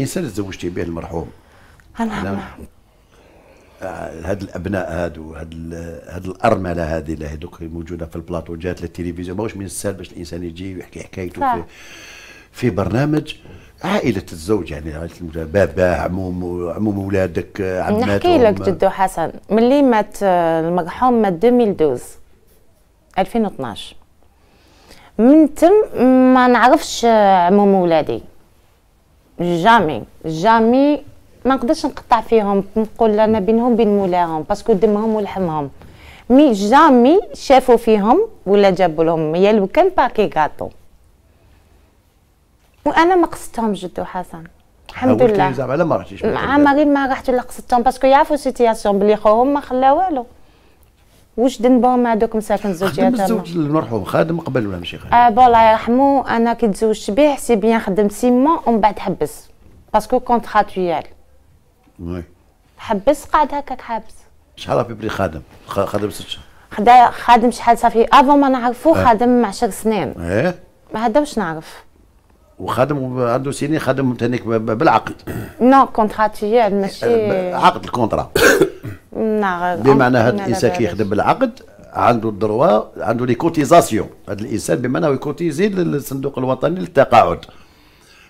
اللي تزوجتي به المرحوم آه، هاد الابناء هادو هاد هاد الارمله هذه اللي هذوك موجوده في البلاطو جات للتلفزيون ماهوش من السهل باش الانسان يجي ويحكي حكايته في, في برنامج عائلة الزوج يعني عائلة بابا عموم عموم ولادك عماتهم نحكي لك جدو حسن ملي مات آه، المرحوم مات 2012 2012 من تم ما نعرفش آه، عموم ولادي جامي جامي ما نقدرش نقطع فيهم نقول انا بينهم بين مولاهم باسكو دمهم ولحمهم مي جامي شافوا فيهم ولا جابوا لهم يا لو كان باكي غاتو وانا ما قصدتهمش جدو حسن الحمد لله زعما ما رحتيش مع ما غير ما رحت ولا قصدتهم باسكو يعرفوا سيتياسيون بلي خوهم ما خلا والو واش دنبون مع دوك مساكن زوجيات خدم الزوج المرحوم خادم قبل ما ماشي خادم آه الله يرحمو انا كي تزوجت به سي بيان خدمت سي مو ومن بعد حبس باسكو كونت خاتويال وي حبس قعد هكاك حابس شحال في بلي خادم خادم ست شهور خدا خادم شحال صافي افون ما نعرفو آه. خادم 10 سنين ايه هذا واش نعرف وخادم عنده سنين خادم تانيك بالعقد نو كونتراتيال ماشي عقد الكونترا نعم بمعنى هذا الانسان كيخدم بالعقد عنده الدروا عنده لي كوتيزاسيون هذا الانسان بمعنى يكوتيزي للصندوق الوطني للتقاعد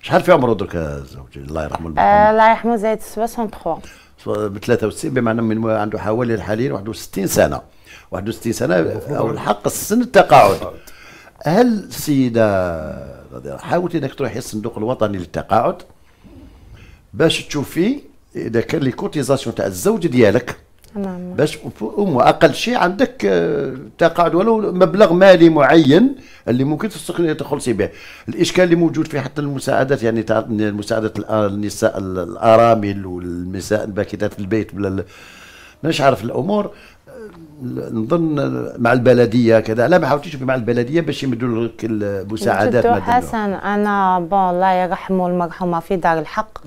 شحال في عمره درك زوجي الله يرحمه آه، الله يرحمه زايد 63 ب 63 بمعنى من عنده حوالي حاليا 61 سنه 61 سنه او الحق السن التقاعد هل السيده حاولتي انك تروحي الصندوق الوطني للتقاعد باش تشوفي اذا كان لي كوتيزاسيون تاع الزوج ديالك تمام باش اقل شيء عندك آه، تقاعد ولو مبلغ مالي معين اللي ممكن تخلصي به الاشكال اللي موجود في حتى المساعدات يعني مساعده النساء الارامل والنساء الباكتات في البيت بلا مانيش عارف الامور نظن مع البلديه كذا لا ما حاولتيش مع البلديه باش يمدوا لك المساعدات حسن انا بون الله يرحمه المرحومه في دار الحق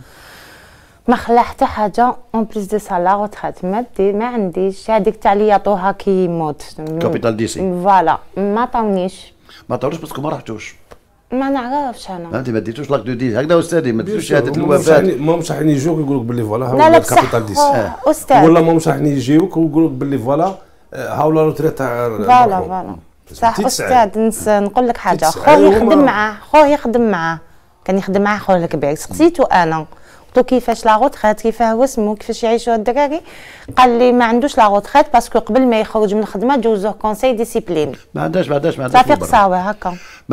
ما خلا حتى حاجه اون بليس دو سا لا روتريت ما دي ما عنديش هذيك تاع لي يعطوها كي يموت كابيتال ديسي فوالا ما طاونيش ما طاونيش باسكو ما رحتوش ما نعرفش انا انت ما ديتوش لاك دو دي هكذا استاذي ما ديتوش شهاده الوفاه ما مصحني يجوك يقول لك باللي فوالا لا لا كابيتال سي استاذ ولا ما مصحني يجيوك ويقول لك باللي فوالا هاو لا روتريت آه، آه. آه، تاع فوالا فوالا صح استاذ نقول لك حاجه خويا يخدم أيوة. معاه خويا يخدم معاه كان يخدم معاه خويا الكبير سقسيتو انا قلت له كيفاش لا غوتخيت كيفاه هو سمو كيفاش يعيشوا الدراري قال لي ما عندوش لا غوتخيت باسكو قبل ما يخرج من الخدمه جوزوه كونسي ديسيبلين ما عندهاش ما عندهاش ما عندهاش صافي قصاوه هكا